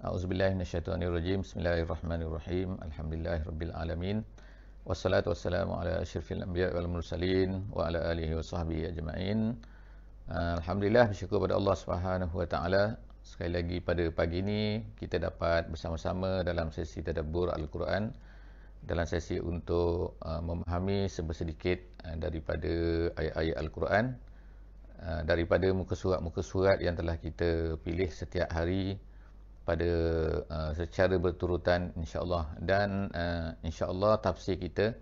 A'udzubillahi minasyaitonirrajim. Bismillahirrahmanirrahim. Alhamdulillahi rabbil alamin. Wassalatu wassalamu ala asyrafil anbiya wal mursalin wa ala alihi washabbihi ajmain. Ah, Alhamdulillah bersyukur kepada Allah Subhanahu sekali lagi pada pagi ini kita dapat bersama-sama dalam sesi tadabbur al-Quran dalam sesi untuk ah, memahami sebesedikit uh, ah, daripada ayat-ayat al-Quran daripada muka surat-muka surat yang telah kita pilih setiap hari pada uh, secara berturutan insyaallah dan uh, insyaallah tafsir kita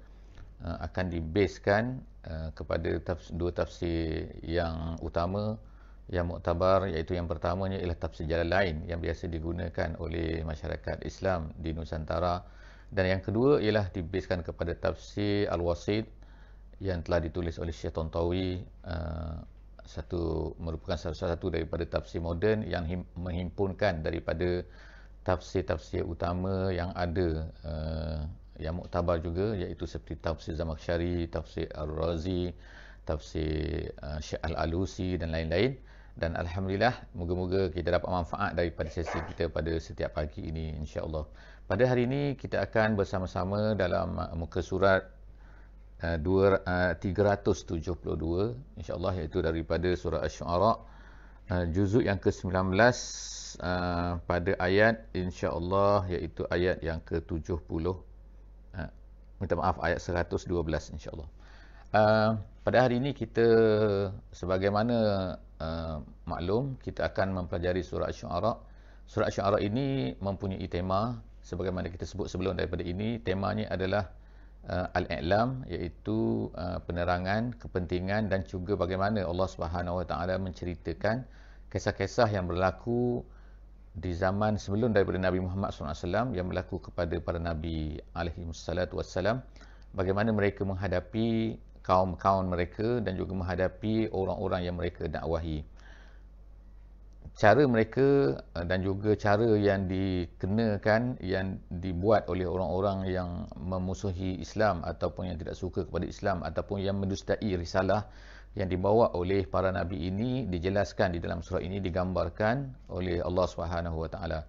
uh, akan dibaskan uh, kepada tafsir, dua tafsir yang utama yang muktabar iaitu yang pertamanya ialah tafsir jalan lain yang biasa digunakan oleh masyarakat Islam di Nusantara dan yang kedua ialah dibaskan kepada tafsir Al-Wasid yang telah ditulis oleh Syekh Tontowi uh, satu merupakan salah satu daripada tafsir moden yang him, menghimpunkan daripada tafsir-tafsir utama yang ada uh, yang muktabar juga iaitu seperti tafsir Zamakhsyari, tafsir Ar-Razi, tafsir uh, Syekh Al-Alusi dan lain-lain dan alhamdulillah moga-moga kita dapat manfaat daripada sesi kita pada setiap pagi ini insya-Allah. Pada hari ini kita akan bersama-sama dalam uh, muka surat 372 ah, ah, insyaallah iaitu daripada surah asy-syu'ara ah, juzuk yang ke-19 pada ayat insyaallah iaitu ayat yang ke-70 minta maaf ayat 112 insyaallah pada hari ini kita sebagaimana maklum kita akan mempelajari surah asy-syu'ara surah asy-syu'ara ini mempunyai tema sebagaimana kita sebut sebelum daripada ini temanya adalah uh, al-i'lam iaitu uh, penerangan kepentingan dan juga bagaimana Allah Subhanahu Wa Taala menceritakan kisah-kisah yang berlaku di zaman sebelum daripada Nabi Muhammad SAW yang berlaku kepada para Nabi alaihi salatu wassalam bagaimana mereka menghadapi kaum-kaum mereka dan juga menghadapi orang-orang yang mereka dakwahi cara mereka eh, dan juga cara yang dikenakan yang dibuat oleh orang-orang yang memusuhi Islam ataupun yang tidak suka kepada Islam ataupun yang mendustai risalah yang dibawa oleh para nabi ini dijelaskan di dalam surah ini digambarkan oleh Allah Subhanahu Wa Taala.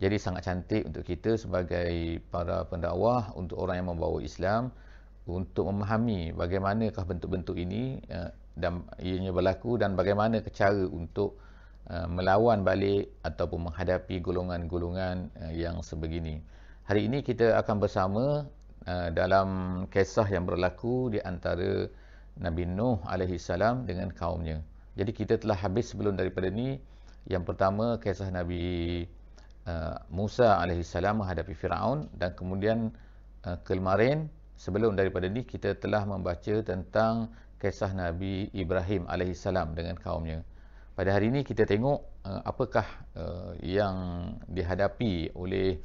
Jadi sangat cantik untuk kita sebagai para pendakwah untuk orang yang membawa Islam untuk memahami bagaimanakah bentuk-bentuk ini eh, dan ianya berlaku dan bagaimana cara untuk Uh, melawan balik ataupun menghadapi golongan-golongan uh, yang sebegini. Hari ini kita akan bersama uh, dalam kisah yang berlaku di antara Nabi Nuh alaihi dengan kaumnya. Jadi kita telah habis sebelum daripada ini yang pertama kisah Nabi Musa alaihi menghadapi Firaun dan kemudian kemarin sebelum daripada ini kita telah membaca tentang kisah Nabi Ibrahim alaihi dengan kaumnya pada hari ini kita tengok uh, apakah uh, yang dihadapi oleh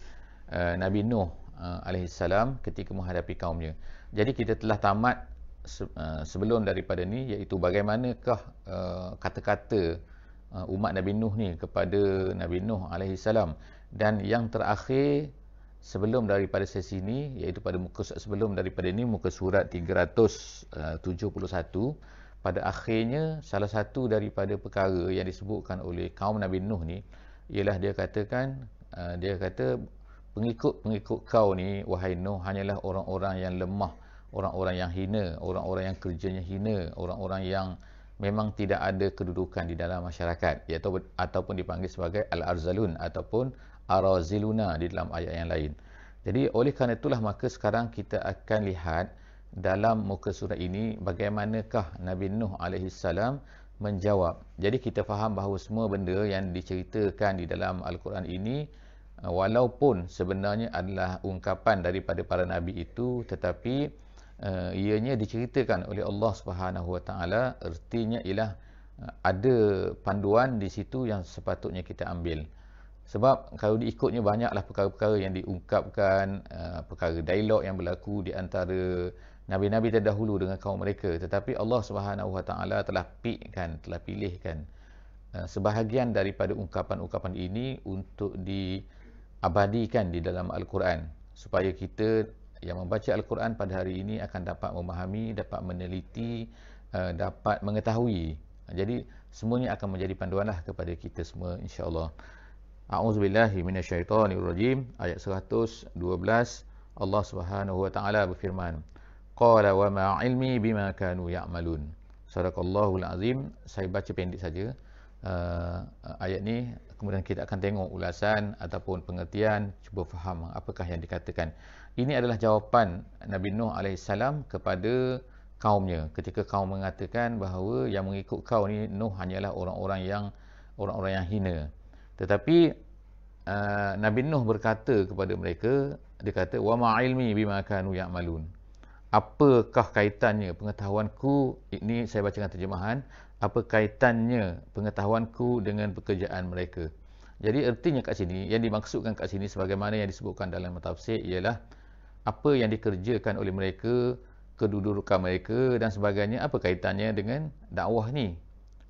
uh, Nabi Nuh uh, alaihissalam ketika menghadapi kaumnya. Jadi kita telah tamat se- uh, sebelum daripada ini, iaitu bagaimanakah uh, kata-kata uh, umat Nabi Nuh ni kepada Nabi Nuh alaihissalam dan yang terakhir sebelum daripada sesi ini iaitu pada muka sebelum daripada ini muka surat 371 pada akhirnya salah satu daripada perkara yang disebutkan oleh kaum Nabi Nuh ni ialah dia katakan uh, dia kata pengikut-pengikut kau ni wahai Nuh hanyalah orang-orang yang lemah orang-orang yang hina orang-orang yang kerjanya hina orang-orang yang memang tidak ada kedudukan di dalam masyarakat iaitu ataupun dipanggil sebagai al-arzalun ataupun araziluna di dalam ayat yang lain jadi oleh kerana itulah maka sekarang kita akan lihat dalam muka surat ini bagaimanakah Nabi Nuh alaihi salam menjawab. Jadi kita faham bahawa semua benda yang diceritakan di dalam al-Quran ini uh, walaupun sebenarnya adalah ungkapan daripada para nabi itu tetapi uh, ianya diceritakan oleh Allah Subhanahu wa taala ertinya ialah uh, ada panduan di situ yang sepatutnya kita ambil. Sebab kalau diikutnya banyaklah perkara-perkara yang diungkapkan, uh, perkara dialog yang berlaku di antara nabi-nabi terdahulu dengan kaum mereka tetapi Allah Subhanahu telah pikkan telah pilihkan eh, sebahagian daripada ungkapan-ungkapan ini untuk diabadikan di dalam al-Quran supaya kita yang membaca al-Quran pada hari ini akan dapat memahami dapat meneliti eh, dapat mengetahui jadi semuanya akan menjadi panduanlah kepada kita semua Insyaallah. allah a'udzubillahi minasyaitonirrajim ayat 112 Allah Subhanahu wa berfirman qala wa ma ilmi bima kanu ya'malun sadaqallahul azim saya baca pendek saja uh, ayat ni kemudian kita akan tengok ulasan ataupun pengertian cuba faham apakah yang dikatakan ini adalah jawapan Nabi Nuh alaihissalam kepada kaumnya ketika kaum mengatakan bahawa yang mengikut kau ni Nuh hanyalah orang-orang yang orang-orang yang hina tetapi uh, Nabi Nuh berkata kepada mereka dia kata wa ma ilmi bima kanu ya'malun apakah kaitannya pengetahuanku ini saya bacakan terjemahan apa kaitannya pengetahuanku dengan pekerjaan mereka jadi ertinya kat sini yang dimaksudkan kat sini sebagaimana yang disebutkan dalam tafsir ialah apa yang dikerjakan oleh mereka kedudukan mereka dan sebagainya apa kaitannya dengan dakwah ni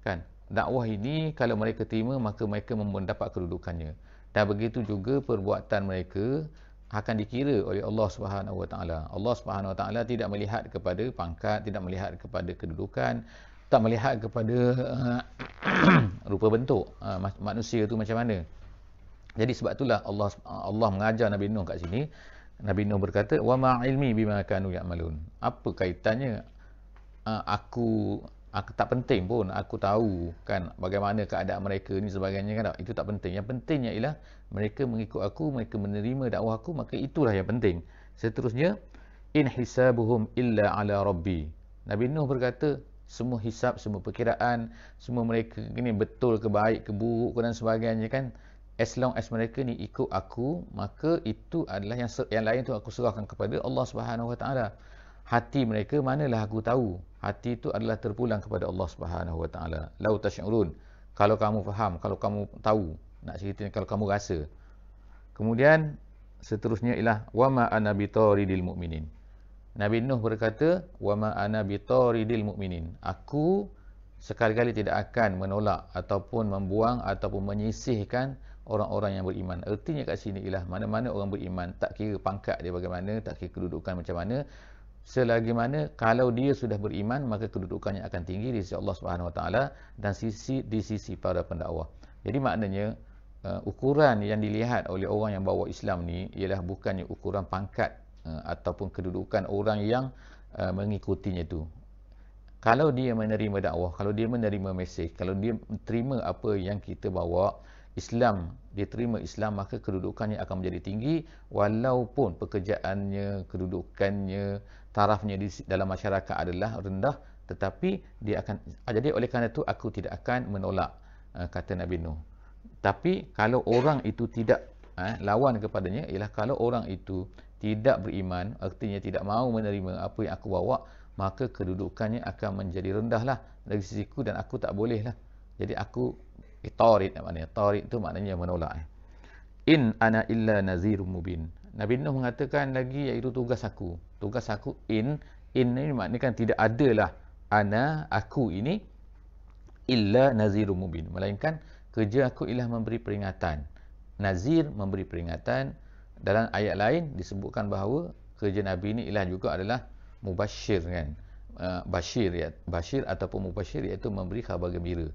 kan dakwah ini kalau mereka terima maka mereka mendapat kedudukannya dan begitu juga perbuatan mereka akan dikira oleh Allah Subhanahu Wa Taala. Allah Subhanahu Wa Taala tidak melihat kepada pangkat, tidak melihat kepada kedudukan, tak melihat kepada uh, rupa bentuk uh, manusia itu macam mana. Jadi sebab itulah Allah Allah mengajar Nabi Nuh kat sini. Nabi Nuh berkata, "Wa ma ilmi bima kanu ya'malun." Apa kaitannya uh, aku aku tak penting pun aku tahu kan bagaimana keadaan mereka ni sebagainya kan itu tak penting yang pentingnya ialah mereka mengikut aku mereka menerima dakwah aku maka itulah yang penting seterusnya in hisabuhum illa ala rabbi Nabi Nuh berkata semua hisab semua perkiraan semua mereka ni betul ke baik ke buruk ke dan sebagainya kan as long as mereka ni ikut aku maka itu adalah yang yang lain tu aku serahkan kepada Allah Subhanahu Wa Taala hati mereka manalah aku tahu hati itu adalah terpulang kepada Allah Subhanahu Wa Taala lau tasyurun kalau kamu faham kalau kamu tahu nak ceritanya kalau kamu rasa kemudian seterusnya ialah Wama ma ana mukminin Nabi Nuh berkata Wama ma ana mukminin aku sekali-kali tidak akan menolak ataupun membuang ataupun menyisihkan orang-orang yang beriman. Ertinya kat sini ialah mana-mana orang beriman, tak kira pangkat dia bagaimana, tak kira kedudukan macam mana, selagi mana kalau dia sudah beriman maka kedudukannya akan tinggi di sisi Allah Subhanahu Wa Taala dan sisi di sisi para pendakwah. Jadi maknanya uh, ukuran yang dilihat oleh orang yang bawa Islam ni ialah bukannya ukuran pangkat uh, ataupun kedudukan orang yang uh, mengikutinya tu. Kalau dia menerima dakwah, kalau dia menerima mesej, kalau dia terima apa yang kita bawa Islam, dia terima Islam maka kedudukannya akan menjadi tinggi walaupun pekerjaannya, kedudukannya tarafnya di dalam masyarakat adalah rendah tetapi dia akan ah, jadi oleh kerana itu aku tidak akan menolak ah, kata Nabi Nuh tapi kalau orang itu tidak eh, lawan kepadanya ialah kalau orang itu tidak beriman artinya tidak mahu menerima apa yang aku bawa maka kedudukannya akan menjadi rendahlah dari sisiku dan aku tak bolehlah jadi aku eh, itarid maknanya tarid tu maknanya menolak eh. in ana illa nazirum mubin Nabi Nuh mengatakan lagi iaitu tugas aku. Tugas aku in. In ini kan tidak adalah ana, aku ini. Illa nazirun mubin. Melainkan kerja aku ialah memberi peringatan. Nazir memberi peringatan. Dalam ayat lain disebutkan bahawa kerja Nabi ini ialah juga adalah mubashir kan. Uh, bashir, ya. bashir ataupun mubashir iaitu memberi khabar gembira.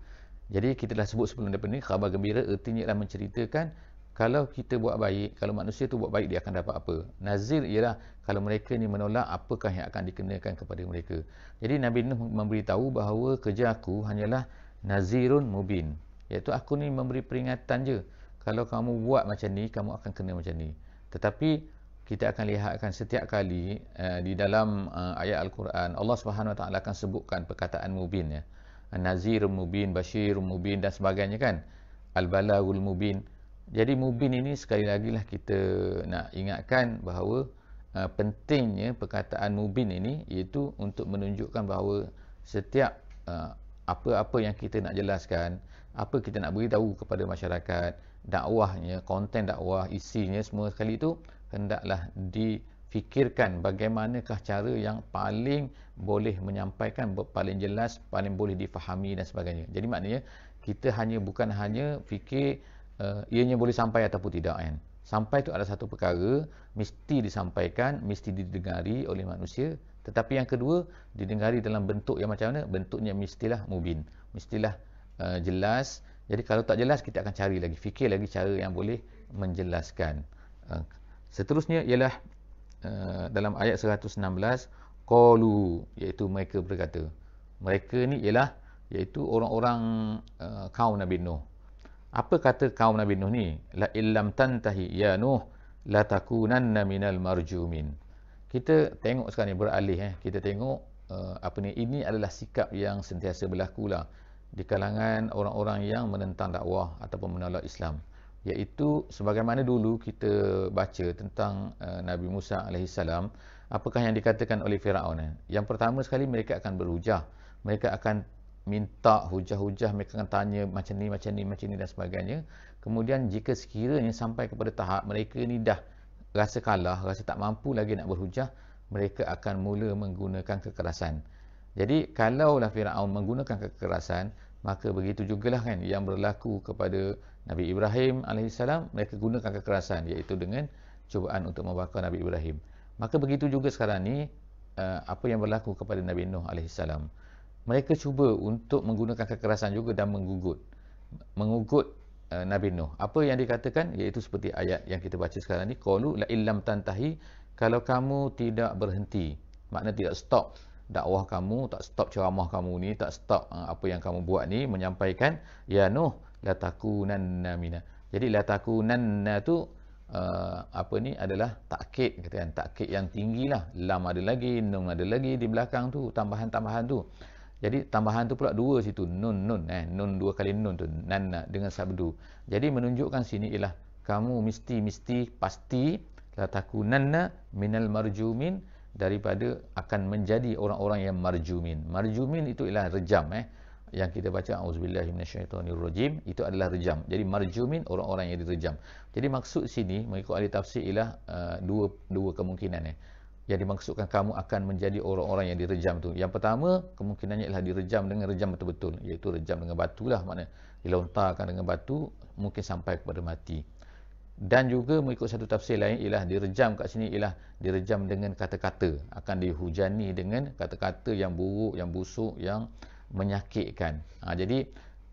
Jadi kita dah sebut sebelum daripada ini khabar gembira ertinya ialah menceritakan kalau kita buat baik, kalau manusia tu buat baik, dia akan dapat apa? Nazir ialah kalau mereka ni menolak, apakah yang akan dikenakan kepada mereka? Jadi Nabi Nuh memberitahu bahawa kerja aku hanyalah nazirun mubin. Iaitu aku ni memberi peringatan je. Kalau kamu buat macam ni, kamu akan kena macam ni. Tetapi kita akan lihatkan setiap kali uh, di dalam uh, ayat Al-Quran, Allah Subhanahu Wa Taala akan sebutkan perkataan mubin ya. Nazirun mubin, bashirun mubin dan sebagainya kan. Al-balagul mubin jadi mubin ini sekali lagi lah kita nak ingatkan bahawa uh, pentingnya perkataan mubin ini iaitu untuk menunjukkan bahawa setiap uh, apa-apa yang kita nak jelaskan, apa kita nak beritahu kepada masyarakat, dakwahnya, konten dakwah, isinya semua sekali itu hendaklah difikirkan bagaimanakah cara yang paling boleh menyampaikan paling jelas, paling boleh difahami dan sebagainya. Jadi maknanya kita hanya bukan hanya fikir uh, ianya boleh sampai ataupun tidak kan. Sampai itu adalah satu perkara mesti disampaikan, mesti didengari oleh manusia. Tetapi yang kedua, didengari dalam bentuk yang macam mana? Bentuknya mestilah mubin. Mestilah uh, jelas. Jadi kalau tak jelas, kita akan cari lagi, fikir lagi cara yang boleh menjelaskan. Uh, seterusnya ialah uh, dalam ayat 116, qalu iaitu mereka berkata. Mereka ni ialah iaitu orang-orang uh, kaum Nabi Nuh apa kata kaum Nabi Nuh ni la illam tantahi ya nuh la takunanna minal marjumin kita tengok sekarang ni beralih eh kita tengok uh, apa ni ini adalah sikap yang sentiasa berlaku lah di kalangan orang-orang yang menentang dakwah ataupun menolak Islam iaitu sebagaimana dulu kita baca tentang uh, Nabi Musa alaihissalam apakah yang dikatakan oleh Firaun eh? yang pertama sekali mereka akan berhujah mereka akan minta hujah-hujah mereka akan tanya macam ni macam ni macam ni dan sebagainya kemudian jika sekiranya sampai kepada tahap mereka ni dah rasa kalah rasa tak mampu lagi nak berhujah mereka akan mula menggunakan kekerasan jadi kalaulah Firaun menggunakan kekerasan maka begitu jugalah kan yang berlaku kepada Nabi Ibrahim alaihissalam mereka gunakan kekerasan iaitu dengan cubaan untuk membakar Nabi Ibrahim maka begitu juga sekarang ni eh, apa yang berlaku kepada Nabi Nuh alaihissalam mereka cuba untuk menggunakan kekerasan juga dan mengugut, mengugut uh, Nabi Nuh. Apa yang dikatakan iaitu seperti ayat yang kita baca sekarang ni qalu la illam tantahi kalau kamu tidak berhenti, makna tidak stop dakwah kamu, tak stop ceramah kamu ni, tak stop uh, apa yang kamu buat ni menyampaikan ya Nuh la takunanna mina. Jadi la takunanna tu uh, apa ni adalah takkid kata kan takkid yang tinggilah lam ada lagi nun ada lagi di belakang tu tambahan-tambahan tu jadi tambahan tu pula dua situ nun nun eh nun dua kali nun tu nana dengan sabdu. Jadi menunjukkan sini ialah kamu mesti mesti pasti la takunanna minal marjumin daripada akan menjadi orang-orang yang marjumin. Marjumin itu ialah rejam eh yang kita baca auzubillahi minasyaitonirrajim itu adalah rejam. Jadi marjumin orang-orang yang direjam. Jadi maksud sini mengikut ahli tafsir ialah uh, dua dua kemungkinan eh yang dimaksudkan kamu akan menjadi orang-orang yang direjam tu. Yang pertama, kemungkinannya ialah direjam dengan rejam betul-betul. Iaitu rejam dengan batu lah. Maknanya, dilontarkan dengan batu, mungkin sampai kepada mati. Dan juga mengikut satu tafsir lain, ialah direjam kat sini, ialah direjam dengan kata-kata. Akan dihujani dengan kata-kata yang buruk, yang busuk, yang menyakitkan. Ha, jadi,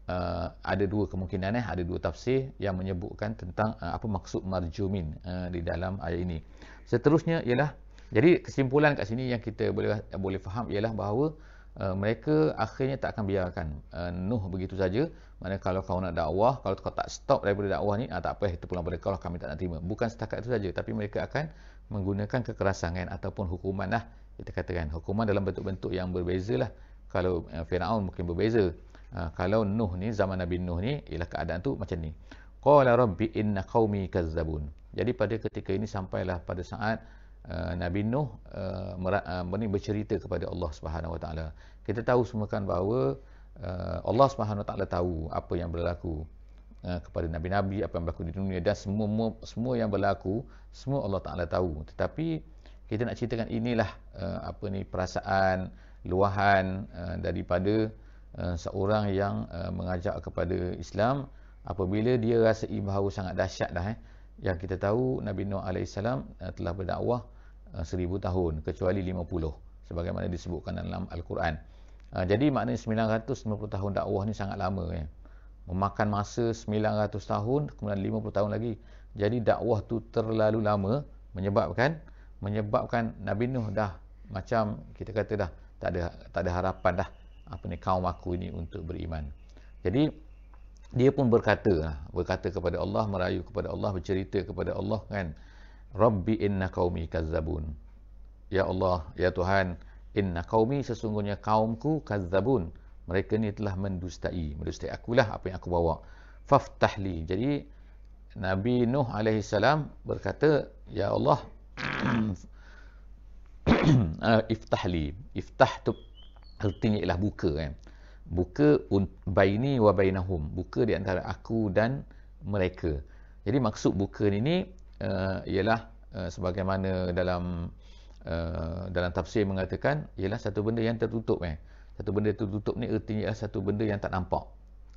Uh, ada dua kemungkinan eh ada dua tafsir yang menyebutkan tentang uh, apa maksud marjumin uh, di dalam ayat ini. Seterusnya ialah jadi kesimpulan kat sini yang kita boleh boleh faham ialah bahawa uh, mereka akhirnya tak akan biarkan uh, Nuh begitu saja. Mana kalau kau nak dakwah, kalau kau tak stop daripada dakwah ni, ah, tak apa, itu pulang pada kau lah, kami tak nak terima. Bukan setakat itu saja, tapi mereka akan menggunakan kekerasan kan, ataupun hukuman lah. Kita katakan hukuman dalam bentuk-bentuk yang berbeza lah. Kalau uh, Fir'aun mungkin berbeza. Uh, kalau Nuh ni, zaman Nabi Nuh ni, ialah keadaan tu macam ni. Qala rabbi inna qawmi kazzabun. Jadi pada ketika ini sampailah pada saat Eh, Nabi Nuh uh, bercerita kepada Allah Subhanahu Wa Taala. Kita tahu semua kan bahawa uh, Allah Subhanahu Wa Taala tahu apa yang berlaku uh, kepada nabi-nabi, apa yang berlaku di dunia dan semua semua yang berlaku, semua Allah Taala tahu. Tetapi kita nak ceritakan inilah uh, apa ni perasaan luahan uh, daripada uh, seorang yang uh, mengajak kepada Islam apabila dia rasa bahawa sangat dahsyat dah eh yang kita tahu Nabi Nuh alaihissalam uh, telah berdakwah uh, 1000 ah, tahun kecuali 50 sebagaimana disebutkan dalam al-Quran. Ah, jadi maknanya 950 tahun dakwah ni sangat lama ya. Memakan masa 900 tahun kemudian 50 tahun lagi. Jadi dakwah tu terlalu lama menyebabkan menyebabkan Nabi Nuh dah macam kita kata dah tak ada tak ada harapan dah apa ni kaum aku ini untuk beriman. Jadi dia pun berkata berkata kepada Allah merayu kepada Allah bercerita kepada Allah kan. Rabbi inna qaumi kazzabun. Ya Allah, ya Tuhan, inna qaumi sesungguhnya kaumku kazzabun. Mereka ni telah mendustai, mendustai akulah apa yang aku bawa. Faftahli. Jadi Nabi Nuh alaihi salam berkata, ya Allah, uh, iftahli, iftah tu artinya ialah buka kan. Buka un, baini wa bainahum, buka di antara aku dan mereka. Jadi maksud buka ni ni uh, ialah uh, sebagaimana dalam uh, dalam tafsir mengatakan ialah satu benda yang tertutup eh. Satu benda tertutup ni ertinya ialah satu benda yang tak nampak.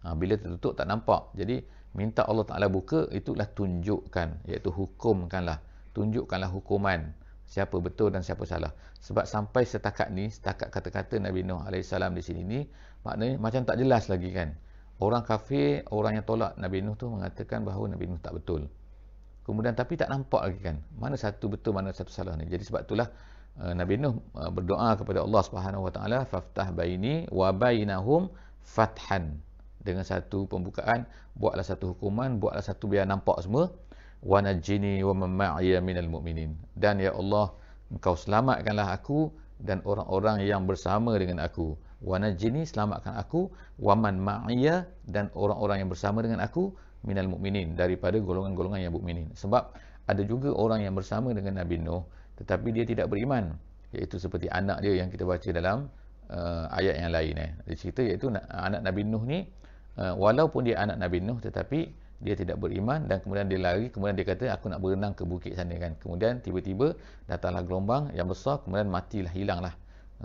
Ha, bila tertutup tak nampak. Jadi minta Allah Taala buka itulah tunjukkan iaitu hukumkanlah. Tunjukkanlah hukuman siapa betul dan siapa salah. Sebab sampai setakat ni, setakat kata-kata Nabi Nuh AS di sini ni, maknanya macam tak jelas lagi kan. Orang kafir, orang yang tolak Nabi Nuh tu mengatakan bahawa Nabi Nuh tak betul kemudian tapi tak nampak lagi kan mana satu betul mana satu salah ni jadi sebab itulah uh, Nabi Nuh uh, berdoa kepada Allah Subhanahu Wa Taala faftah baini wa bainahum fathan dengan satu pembukaan buatlah satu hukuman buatlah satu biar nampak semua wa najini wa mamma'iya minal mu'minin dan ya Allah engkau selamatkanlah aku dan orang-orang yang bersama dengan aku wa najini selamatkan aku wa man ma'iya dan orang-orang yang bersama dengan aku minal mukminin daripada golongan-golongan yang mukminin sebab ada juga orang yang bersama dengan Nabi Nuh tetapi dia tidak beriman iaitu seperti anak dia yang kita baca dalam uh, ayat yang lain eh dia cerita iaitu anak Nabi Nuh ni uh, walaupun dia anak Nabi Nuh tetapi dia tidak beriman dan kemudian dia lari kemudian dia kata aku nak berenang ke bukit sana kan kemudian tiba-tiba datanglah gelombang yang besar kemudian matilah hilanglah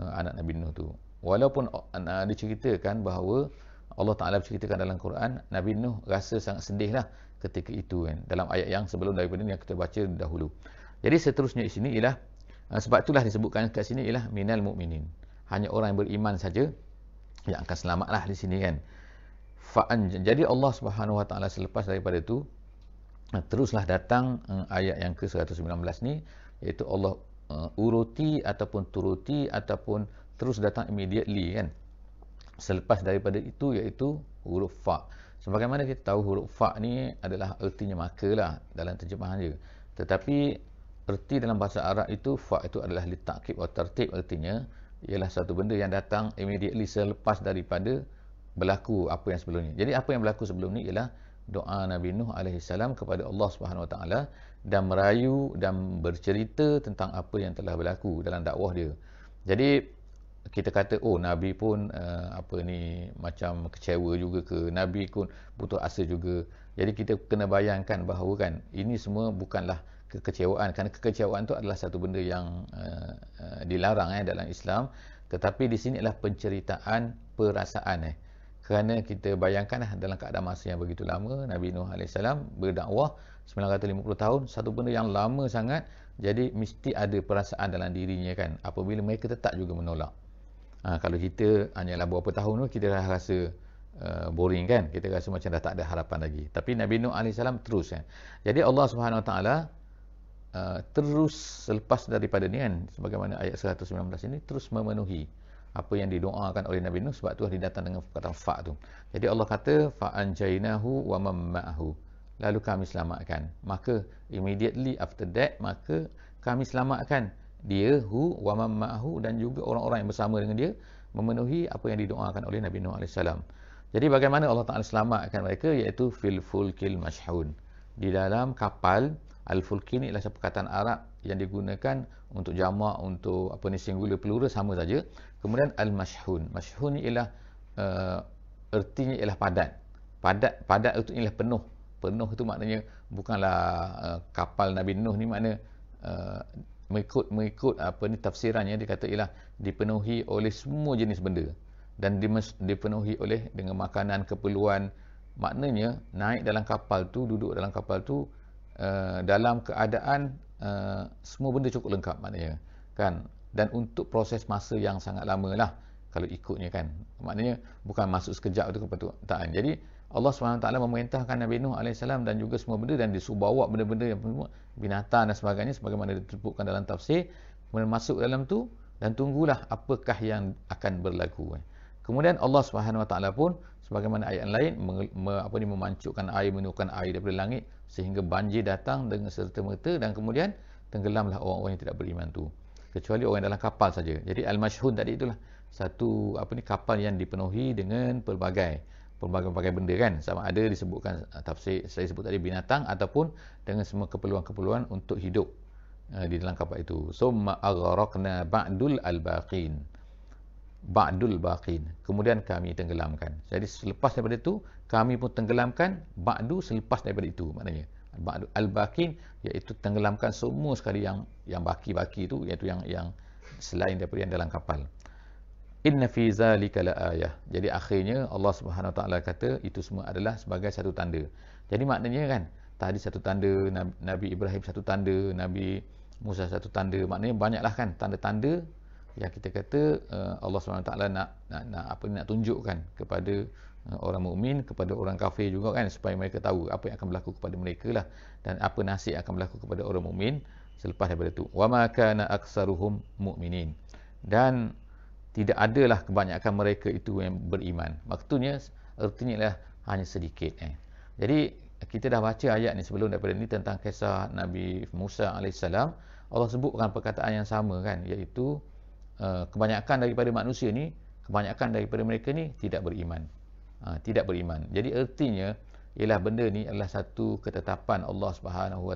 uh, anak Nabi Nuh tu walaupun uh, dia ceritakan bahawa Allah Ta'ala berceritakan dalam Quran Nabi Nuh rasa sangat sedih lah ketika itu kan dalam ayat yang sebelum daripada ni yang kita baca dahulu jadi seterusnya di sini ialah eh, sebab itulah disebutkan kat sini ialah minal mu'minin hanya orang yang beriman saja yang akan selamat lah di sini kan Fa'an, jadi Allah Subhanahu Wa Ta'ala selepas daripada itu eh, teruslah datang eh, ayat yang ke-119 ni iaitu Allah uruti ataupun turuti ataupun terus datang immediately kan selepas daripada itu iaitu huruf fa. Sebagaimana kita tahu huruf fa ni adalah ertinya maka lah dalam terjemahan dia. Tetapi erti dalam bahasa Arab itu fa itu adalah litakib atau tertib ertinya ialah satu benda yang datang immediately selepas daripada berlaku apa yang sebelumnya. Jadi apa yang berlaku sebelum ni ialah doa Nabi Nuh alaihi salam kepada Allah Subhanahu Wa Taala dan merayu dan bercerita tentang apa yang telah berlaku dalam dakwah dia. Jadi kita kata oh nabi pun uh, apa ni macam kecewa juga ke nabi pun butuh asa juga jadi kita kena bayangkan bahawa kan ini semua bukanlah kekecewaan kerana kekecewaan tu adalah satu benda yang uh, uh, dilarang eh dalam Islam tetapi di sini adalah penceritaan perasaan eh kerana kita bayangkanlah eh, dalam keadaan masa yang begitu lama Nabi Nuh alaihi salam berdakwah 950 tahun satu benda yang lama sangat jadi mesti ada perasaan dalam dirinya kan apabila mereka tetap juga menolak Ha, kalau kita hanya lah beberapa tahun tu kita dah rasa uh, boring kan kita rasa macam dah tak ada harapan lagi tapi Nabi Nuh AS terus kan jadi Allah Subhanahu SWT uh, terus selepas daripada ni kan sebagaimana ayat 119 ini terus memenuhi apa yang didoakan oleh Nabi Nuh sebab tu dia datang dengan kata fa tu jadi Allah kata fa anjainahu wa mamma'ahu lalu kami selamatkan maka immediately after that maka kami selamatkan dia hu wa ma'ahu dan juga orang-orang yang bersama dengan dia memenuhi apa yang didoakan oleh Nabi Nuh AS jadi bagaimana Allah Ta'ala selamatkan mereka iaitu fil fulkil mashhun di dalam kapal al fulkin ialah perkataan Arab yang digunakan untuk jamak untuk apa ni singular plural sama saja kemudian al mashhun mashhun ialah uh, ertinya ialah padat padat padat itu ialah penuh penuh itu maknanya bukanlah uh, kapal Nabi Nuh ni maknanya. Eh, mengikut mengikut apa ni tafsirannya dia kata ialah dipenuhi oleh semua jenis benda dan dipenuhi oleh dengan makanan keperluan maknanya naik dalam kapal tu duduk dalam kapal tu uh, dalam keadaan uh, semua benda cukup lengkap maknanya kan dan untuk proses masa yang sangat lama lah kalau ikutnya kan maknanya bukan masuk sekejap tu kepatuan jadi Allah SWT memerintahkan Nabi Nuh AS dan juga semua benda dan dia suruh benda-benda yang semua binatang dan sebagainya sebagaimana ditutupkan dalam tafsir kemudian masuk dalam tu dan tunggulah apakah yang akan berlaku kemudian Allah SWT pun sebagaimana ayat lain apa ni, memancukkan air menurunkan air daripada langit sehingga banjir datang dengan serta merta dan kemudian tenggelamlah orang-orang yang tidak beriman tu kecuali orang dalam kapal saja jadi al mashhun tadi itulah satu apa ni kapal yang dipenuhi dengan pelbagai pelbagai-bagai benda kan sama ada disebutkan uh, tafsir saya sebut tadi binatang ataupun dengan semua keperluan-keperluan untuk hidup uh, di dalam kapal itu summa aghraqna ba'dul albaqin ba'dul baqin kemudian kami tenggelamkan jadi selepas daripada itu kami pun tenggelamkan ba'du selepas daripada itu maknanya al Baqin, iaitu tenggelamkan semua sekali yang yang baki-baki itu iaitu yang yang selain daripada yang dalam kapal Inna fi zalika la ayah. Jadi akhirnya Allah Subhanahu Wa Taala kata itu semua adalah sebagai satu tanda. Jadi maknanya kan tadi satu tanda Nabi Ibrahim satu tanda, Nabi Musa satu tanda. Maknanya banyaklah kan tanda-tanda yang kita kata eh, Allah Subhanahu Wa Taala nak, nak nak apa nak tunjukkan kepada eh, orang mukmin kepada orang kafir juga kan supaya mereka tahu apa yang akan berlaku kepada mereka lah dan apa nasib yang akan berlaku kepada orang mukmin selepas daripada itu wa ma kana aktsaruhum mukminin dan tidak adalah kebanyakan mereka itu yang beriman. Maksudnya, artinya lah hanya sedikit. Eh. Jadi, kita dah baca ayat ni sebelum daripada ni tentang kisah Nabi Musa AS. Allah sebutkan perkataan yang sama kan, iaitu eh, kebanyakan daripada manusia ni, kebanyakan daripada mereka ni tidak beriman. Ha, tidak beriman. Jadi, artinya, ialah benda ni adalah satu ketetapan Allah Subhanahu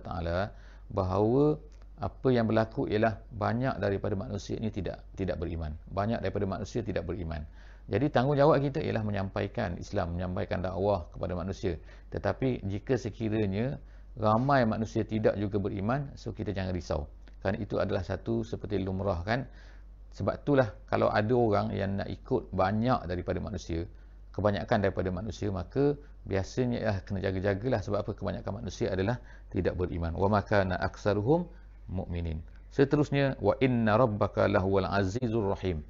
bahawa apa yang berlaku ialah banyak daripada manusia ini tidak tidak beriman. Banyak daripada manusia tidak beriman. Jadi tanggungjawab kita ialah menyampaikan Islam, menyampaikan dakwah kepada manusia. Tetapi jika sekiranya ramai manusia tidak juga beriman, so kita jangan risau. Kan itu adalah satu seperti lumrah kan. Sebab itulah kalau ada orang yang nak ikut banyak daripada manusia, kebanyakan daripada manusia maka biasanya ya, kena jaga-jagalah sebab apa kebanyakan manusia adalah tidak beriman. Wa makana aksaruhum mukminin. Seterusnya wa inna rabbaka lahuwal azizur rahim.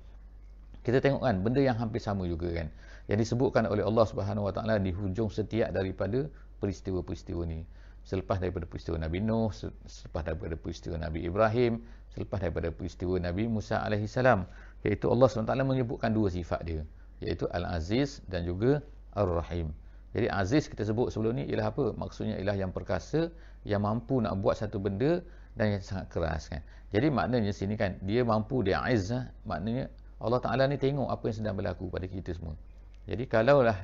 Kita tengok kan benda yang hampir sama juga kan. Yang disebutkan oleh Allah Subhanahu Wa Taala di hujung setiap daripada peristiwa-peristiwa ni. Selepas daripada peristiwa Nabi Nuh, selepas daripada peristiwa Nabi Ibrahim, selepas daripada peristiwa Nabi Musa alaihi salam, iaitu Allah SWT menyebutkan dua sifat dia, iaitu Al-Aziz dan juga Ar-Rahim. Jadi Aziz kita sebut sebelum ni ialah apa? Maksudnya ialah yang perkasa, yang mampu nak buat satu benda dan yang sangat keras kan. Jadi maknanya sini kan dia mampu dia aiz lah. maknanya Allah Taala ni tengok apa yang sedang berlaku pada kita semua. Jadi kalaulah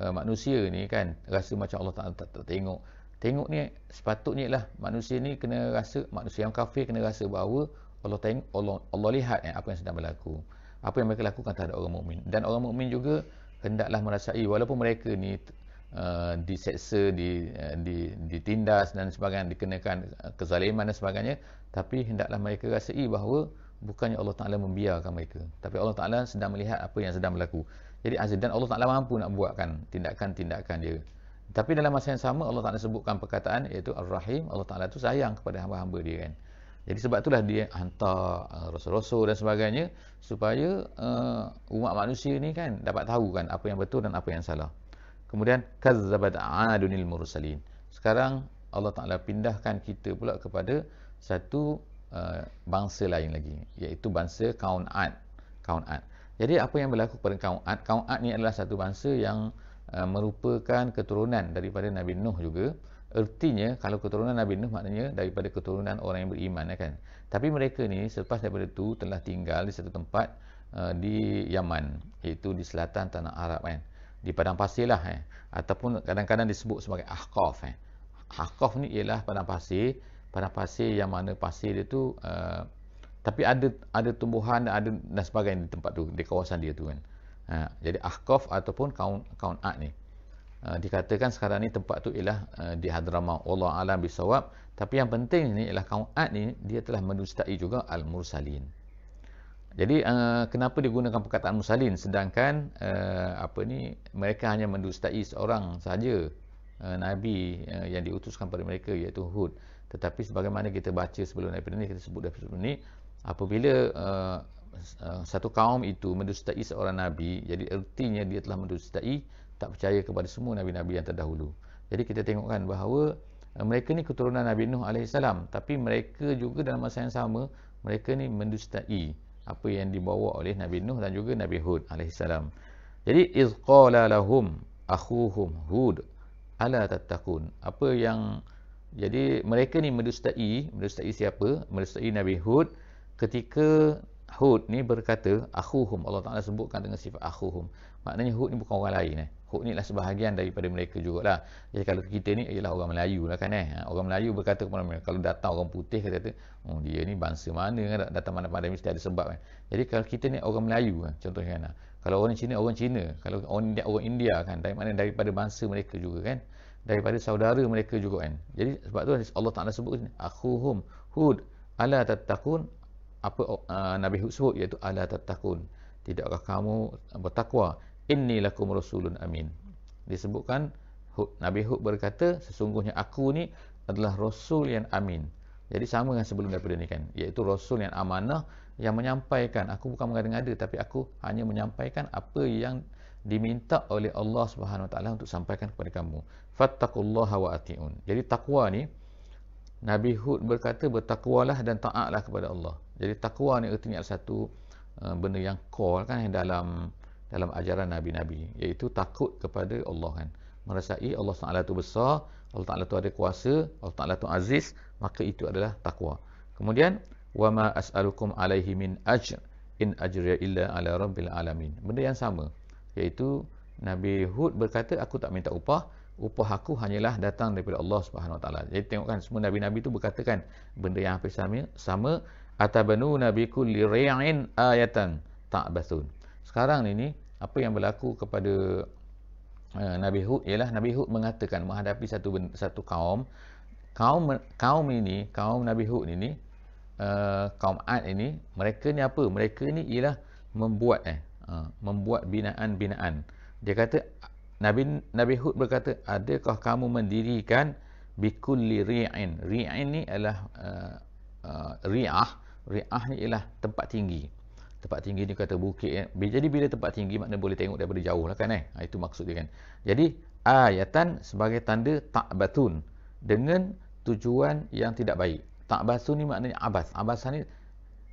uh, manusia ni kan rasa macam Allah Taala tak, tak tengok. Tengok ni sepatutnya lah manusia ni kena rasa manusia yang kafir kena rasa bahawa Allah tengok Allah, Allah lihat eh, apa yang sedang berlaku. Apa yang mereka lakukan terhadap orang mukmin dan orang mukmin juga hendaklah merasai walaupun mereka ni Uh, diseksa di, uh, di ditindas dan sebagainya dikenakan uh, kezaliman dan sebagainya tapi hendaklah mereka rasai bahawa bukannya Allah Taala membiarkan mereka tapi Allah Taala sedang melihat apa yang sedang berlaku jadi azab dan Allah Taala mampu nak buatkan tindakan-tindakan dia tapi dalam masa yang sama Allah Taala sebutkan perkataan iaitu Ar-Rahim Allah Taala tu sayang kepada hamba-hamba dia kan jadi sebab itulah dia hantar rasul-rasul dan sebagainya supaya uh, umat manusia ni kan dapat tahu kan apa yang betul dan apa yang salah. Kemudian kazzabat 'adunil mursalin. Sekarang Allah Taala pindahkan kita pula kepada satu uh, bangsa lain lagi iaitu bangsa kaum 'ad. Kaum 'ad. Jadi apa yang berlaku kepada kaum 'ad? Kaum 'ad ni adalah satu bangsa yang uh, merupakan keturunan daripada Nabi Nuh juga. Ertinya kalau keturunan Nabi Nuh maknanya daripada keturunan orang yang beriman ya kan. Tapi mereka ni selepas daripada itu telah tinggal di satu tempat uh, di Yaman iaitu di selatan tanah Arab kan di padang pasir lah eh. ataupun kadang-kadang disebut sebagai ahqaf eh. ahqaf ni ialah padang pasir padang pasir yang mana pasir dia tu uh, tapi ada ada tumbuhan ada dan sebagainya di tempat tu di kawasan dia tu kan uh, jadi ahqaf ataupun kaun kaun ad ni uh, dikatakan sekarang ni tempat tu ialah uh, di hadramah Allah alam bisawab tapi yang penting ni ialah kaun ad ni dia telah mendustai juga al mursalin jadi uh, kenapa digunakan perkataan musalin sedangkan uh, apa ni mereka hanya mendustai seorang sahaja uh, nabi uh, yang diutuskan kepada mereka iaitu Hud. Tetapi sebagaimana kita baca sebelum daripada ini kita sebut daripada ini apabila uh, uh, satu kaum itu mendustai seorang nabi jadi ertinya dia telah mendustai tak percaya kepada semua nabi-nabi yang terdahulu. Jadi kita tengokkan bahawa uh, mereka ni keturunan Nabi Nuh alaihissalam tapi mereka juga dalam masa yang sama mereka ni mendustai apa yang dibawa oleh Nabi Nuh dan juga Nabi Hud alaihissalam. Jadi iz lahum akhuhum Hud ala tattaqun. Apa yang jadi mereka ni mendustai, mendustai siapa? Mendustai Nabi Hud ketika Hud ni berkata akhuhum Allah Taala sebutkan dengan sifat akhuhum maknanya Hud ni bukan orang lain eh Hud ni lah sebahagian daripada mereka jugalah jadi kalau kita ni ialah orang Melayu lah kan eh ha, orang Melayu berkata kepada mereka kalau datang orang putih kata kata oh, dia ni bangsa mana kan datang mana pada mesti ada sebab kan jadi kalau kita ni orang Melayu kan contohnya kan ha. kalau orang Cina orang Cina kalau orang India orang India kan dari mana daripada bangsa mereka juga kan daripada saudara mereka juga kan jadi sebab tu Allah Taala sebut ni akhuhum Hud ala tattaqun apa uh, Nabi Hud sebut iaitu ala tatakun tidakkah kamu bertakwa inni lakum rasulun amin disebutkan Hud, Nabi Hud berkata sesungguhnya aku ni adalah rasul yang amin jadi sama dengan sebelum daripada ni kan iaitu rasul yang amanah yang menyampaikan aku bukan mengada-ngada tapi aku hanya menyampaikan apa yang diminta oleh Allah Subhanahu Wa Taala untuk sampaikan kepada kamu fattaqullaha wa atiun jadi takwa ni Nabi Hud berkata bertakwalah dan taatlah kepada Allah. Jadi takwa ni ertinya satu uh, benda yang core kan yang dalam dalam ajaran nabi-nabi iaitu takut kepada Allah kan. Merasai Allah Taala tu besar, Allah Taala tu ada kuasa, Allah Taala tu aziz, maka itu adalah takwa. Kemudian wama as'alukum alaihi min ajr in ajriya illa ala rabbil alamin. Benda yang sama iaitu Nabi Hud berkata aku tak minta upah upah aku hanyalah datang daripada Allah Subhanahu Wa Taala. Jadi tengokkan semua nabi-nabi itu berkatakan benda yang hampir sama sama atabanu nabiku liriyain ayatan tak basun. Sekarang ini apa yang berlaku kepada uh, Nabi Hud ialah Nabi Hud mengatakan menghadapi satu satu kaum kaum kaum ini kaum Nabi Hud ini uh, kaum Ad ini mereka ni apa mereka ni ialah membuat eh uh, membuat binaan-binaan dia kata Nabi Nabi Hud berkata, adakah kamu mendirikan bikulli ri'in? Ri'in ni adalah uh, uh, ri'ah. Ri'ah ni ialah tempat tinggi. Tempat tinggi ni kata bukit. Eh. Jadi bila tempat tinggi makna boleh tengok daripada jauh lah kan eh. Ha, itu maksud dia kan. Jadi ayatan sebagai tanda ta'batun dengan tujuan yang tidak baik. Ta'batun ni maknanya abas. Abas ni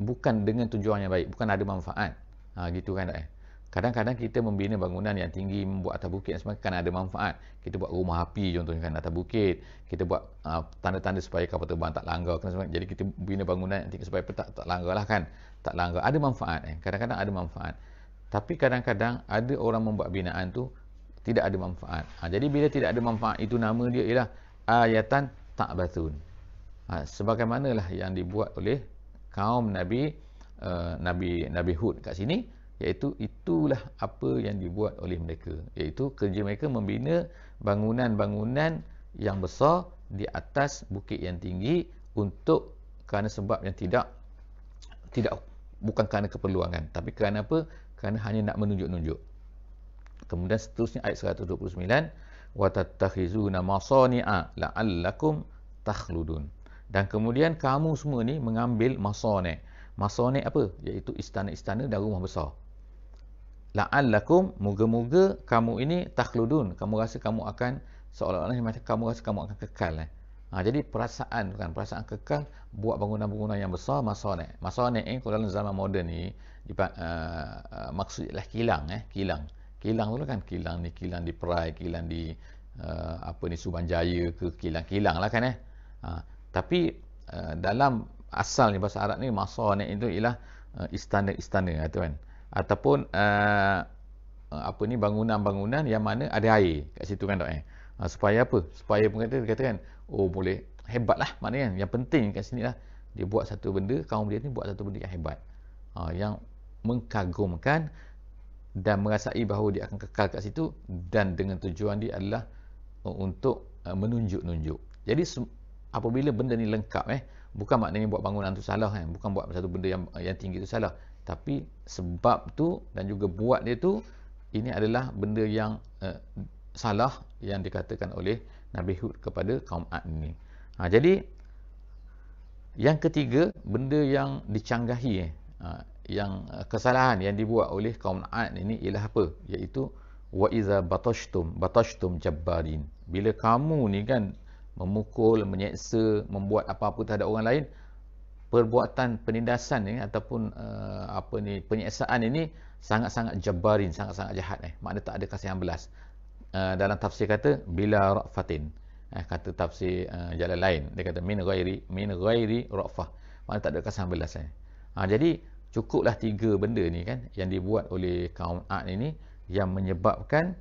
bukan dengan tujuan yang baik. Bukan ada manfaat. Ha, gitu kan eh. Kadang-kadang kita membina bangunan yang tinggi, membuat atas bukit dan sebagainya, kerana ada manfaat. Kita buat rumah api contohnya kan, atas bukit. Kita buat uh, tanda-tanda supaya kapal terbang tak langgar. Kan, sebagainya. Jadi kita bina bangunan yang tinggi supaya tak, tak langgar lah kan. Tak langgar. Ada manfaat. Eh. Kadang-kadang ada manfaat. Tapi kadang-kadang ada orang membuat binaan tu tidak ada manfaat. Ha, jadi bila tidak ada manfaat, itu nama dia ialah ayatan tak batun. Ha, ah, sebagaimanalah yang dibuat oleh kaum Nabi uh, Nabi Nabi Hud kat sini iaitu itulah apa yang dibuat oleh mereka iaitu kerja mereka membina bangunan-bangunan yang besar di atas bukit yang tinggi untuk kerana sebab yang tidak tidak bukan kerana keperluan tapi kerana apa kerana hanya nak menunjuk-nunjuk kemudian seterusnya ayat 129 wa tattakhizuna masani'a la'allakum takhludun dan kemudian kamu semua ni mengambil masani' masani' apa iaitu istana-istana dan rumah besar la'allakum moga-moga kamu ini takhludun kamu rasa kamu akan seolah-olah macam kamu rasa kamu akan kekal eh. ha, jadi perasaan kan? perasaan kekal buat bangunan-bangunan yang besar masanek masanek eh, kalau dalam zaman moden ni uh, eh, uh, eh, maksud kilang eh kilang kilang tu kan kilang ni kilang di perai kilang di uh, apa ni Subang Jaya ke kilang-kilang lah kan eh ha, tapi uh, dalam asalnya bahasa Arab ni masanek itu ialah uh, istana-istana tu kan ataupun uh, apa ni bangunan-bangunan yang mana ada air kat situ kan dok eh uh, supaya apa supaya pun kata kata kan oh boleh hebatlah mana kan yang penting kat sini lah dia buat satu benda kaum dia ni buat satu benda yang hebat uh, yang mengkagumkan dan merasai bahawa dia akan kekal kat situ dan dengan tujuan dia adalah eh, untuk eh, menunjuk-nunjuk. Jadi apabila benda ni lengkap eh bukan maknanya buat bangunan tu salah kan, eh? bukan buat satu benda yang yang tinggi tu salah tapi sebab tu dan juga buat dia tu ini adalah benda yang uh, salah yang dikatakan oleh Nabi Hud kepada kaum Ad ini. Ha, jadi yang ketiga benda yang dicanggahi eh, ha, yang eh, kesalahan yang dibuat oleh kaum Ad ini ialah apa? iaitu wa iza batashtum batashtum jabbarin. Bila kamu ni kan memukul, menyeksa, membuat apa-apa terhadap orang lain, perbuatan penindasan ni ataupun uh, apa ni penyiksaan ini sangat-sangat jabarin, sangat-sangat jahat eh. Makna tak ada kasihan belas. Uh, dalam tafsir kata bila rafatin. Eh, kata tafsir uh, jalan lain dia kata min ghairi min ghairi rafah. Makna tak ada kasihan belas eh. Ha, jadi cukuplah tiga benda ni kan yang dibuat oleh kaum Aad ini yang menyebabkan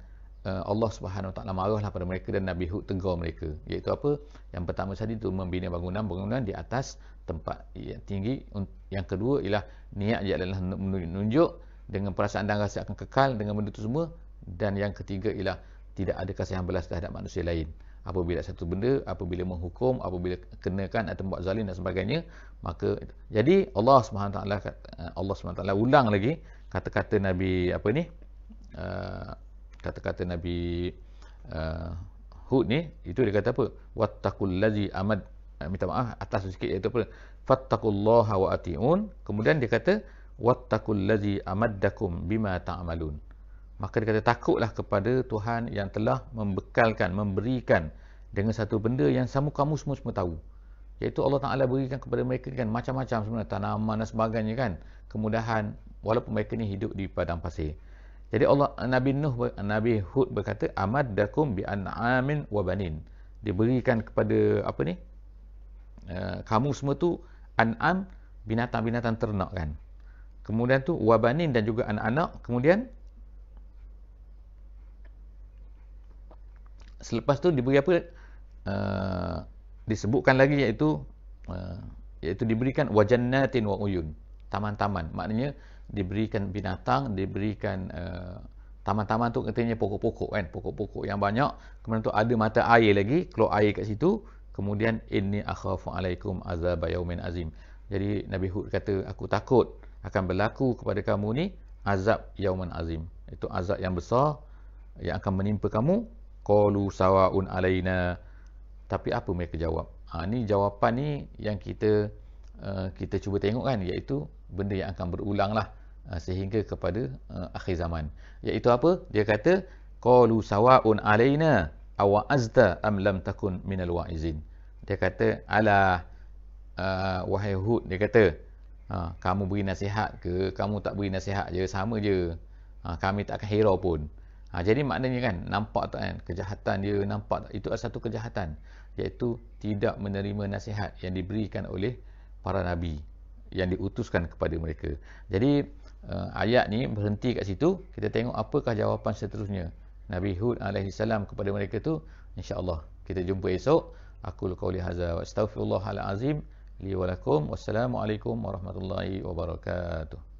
Eh, Allah Subhanahu Wa Taala marahlah pada mereka dan Nabi Hud tegur mereka. Iaitu apa? Yang pertama tadi itu membina bangunan-bangunan di atas tempat yang tinggi. Yang kedua ialah niat dia adalah menunjuk dengan perasaan dan rasa akan kekal dengan benda itu semua. Dan yang ketiga ialah tidak ada kasihan belas terhadap manusia lain. Apabila satu benda, apabila menghukum, apabila kenakan atau buat zalim dan sebagainya, maka jadi Allah Subhanahu Taala eh, Allah Subhanahu Taala ulang lagi kata-kata Nabi apa ni? Eh, kata-kata Nabi uh, Hud ni itu dia kata apa wattaqul ladzi amad eh, minta maaf atas sikit iaitu apa fattaqullaha wa atiun kemudian dia kata wattaqul ladzi amaddakum bima ta'malun maka dia kata takutlah kepada Tuhan yang telah membekalkan memberikan dengan satu benda yang kamu kamu semua semua tahu iaitu Allah Taala berikan kepada mereka kan macam-macam sebenarnya tanaman dan sebagainya kan kemudahan walaupun mereka ni hidup di padang pasir jadi Allah Nabi Nuh Nabi Hud berkata amadakum bi an'amin wa banin. Diberikan kepada apa ni? Uh, kamu semua tu an'am binatang-binatang ternak kan. Kemudian tu wa banin dan juga anak-anak. Kemudian selepas tu diberi apa? Uh, disebutkan lagi iaitu uh, iaitu diberikan wa jannatin wa uyun. Taman-taman. Maknanya uh, diberikan binatang, diberikan uh, taman-taman tu katanya pokok-pokok kan, pokok-pokok yang banyak. Kemudian tu ada mata air lagi, keluar air kat situ. Kemudian inni akhafu alaikum azab yaumin azim. Jadi Nabi Hud kata aku takut akan berlaku kepada kamu ni azab yaumin azim. Itu azab yang besar yang akan menimpa kamu. Qalu sawaun alaina. Tapi apa mereka jawab? Ha, ni jawapan ni yang kita uh, kita cuba tengok kan iaitu benda yang akan berulang lah uh, sehingga kepada uh, akhir zaman iaitu apa dia kata qalu sawaun alaina awa azta am lam takun minal waizin dia kata ala uh, wahai hud dia kata ha, kamu beri nasihat ke kamu tak beri nasihat je sama je ha, kami tak akan hero pun ha, jadi maknanya kan nampak tak kan kejahatan dia nampak tak itu adalah satu kejahatan iaitu tidak menerima nasihat yang diberikan oleh para nabi yang diutuskan kepada mereka. Jadi uh, ayat ni berhenti kat situ, kita tengok apakah jawapan seterusnya. Nabi Hud alaihi kepada mereka tu, Insyaallah kita jumpa esok. Aku qauli hadza wa astaghfirullah al Wassalamualaikum warahmatullahi wabarakatuh.